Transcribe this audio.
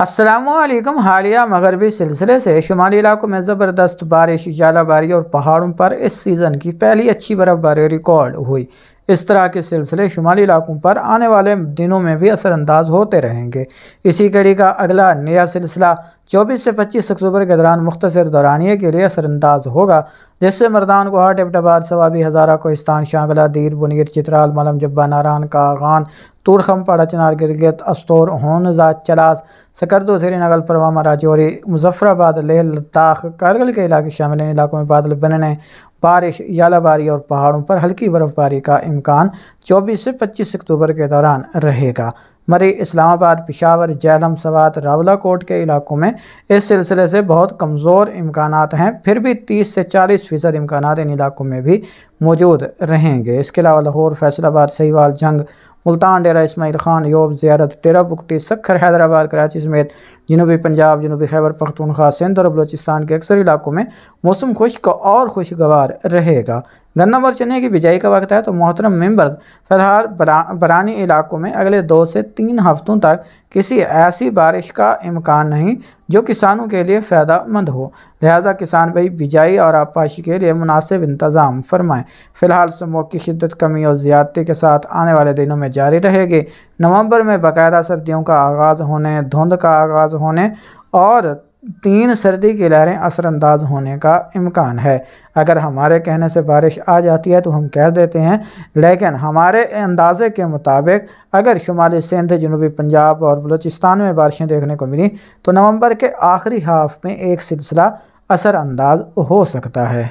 असलकम हालिया मगरबी सिलसिले से शुमाली इलाकों में ज़बरदस्त बारिश जालाबारी और पहाड़ों पर इस सीज़न की पहली अच्छी बर्फ़बारी रिकॉर्ड हुई इस तरह के सिलसिले शुमाली इलाकों पर आने वाले दिनों में भी असरानंदाज होते रहेंगे इसी कड़ी का अगला नया सिलसिला 24 से 25 अक्टूबर के दौरान मुख्तर दौरानिए के लिए असरानंदाज होगा जिससे को गुहाट एबटाबाद सवाबी हज़ारा कोस्तान शांगला दीर बुनीर चित्राल मलम जब्बा का कागान तुरखम पाड़ा चनार गिरगत अस्तोर होनजा चलास सकरदो श्रीनगर परवामा राजौरी मुजफ्फराबाद लेह लद्दाख कारगिल के इलाके शामिल इलाकों में बादल बनने बारिश यालाबारी और पहाड़ों पर हल्की बर्फबारी का इम्कान 24 से 25 अक्टूबर के दौरान रहेगा मरी इस्लामाबाद पिशावर जैलम सवात रावलाकोट के इलाकों में इस सिलसिले से बहुत कमज़ोर इम्कान हैं फिर भी 30 से 40 फ़ीसद इम्कान इन इलाकों में भी मौजूद रहेंगे इसके अलावा लाहौर फैसलाबाद सहीवाल जंग मुल्तान डेरा इसमाइल खान योब जियारत डेरा बुकटी सखर हैदराबाद कराची समेत जनूबी पंजाब जनूबी खैबर पख्तूनख्वा सिंध और बलोचिस्तान के अक्सर इलाकों में मौसम खुश्क और खुशगवार रहेगा गन्ना और चने की बिजाई का वक्त है तो मोहतरम मेंबर्स फिलहाल बरा, बरानी इलाकों में अगले दो से तीन हफ्तों तक किसी ऐसी बारिश का इम्कान नहीं जो किसानों के लिए फ़ायदेमंद हो लिहाजा किसान भाई बिजाई और आबपाशी के लिए मुनासिब इंतज़ाम फरमाएँ फ़िलहाल समोक की शिदत कमी और ज़्यादती के साथ आने वाले दिनों में जारी रहेगी नवंबर में बाकायदा सर्दियों का आगाज़ होने धुंध का आगाज़ होने और तीन सर्दी की लहरें असरअंदाज होने का इम्कान है अगर हमारे कहने से बारिश आ जाती है तो हम कह देते हैं लेकिन हमारे अंदाजे के मुताबिक अगर शुमाली सिंध जनूबी पंजाब और बलूचिस्तान में बारिशें देखने को मिली तो नवंबर के आखिरी हाफ में एक सिलसिला असरअंदाज हो सकता है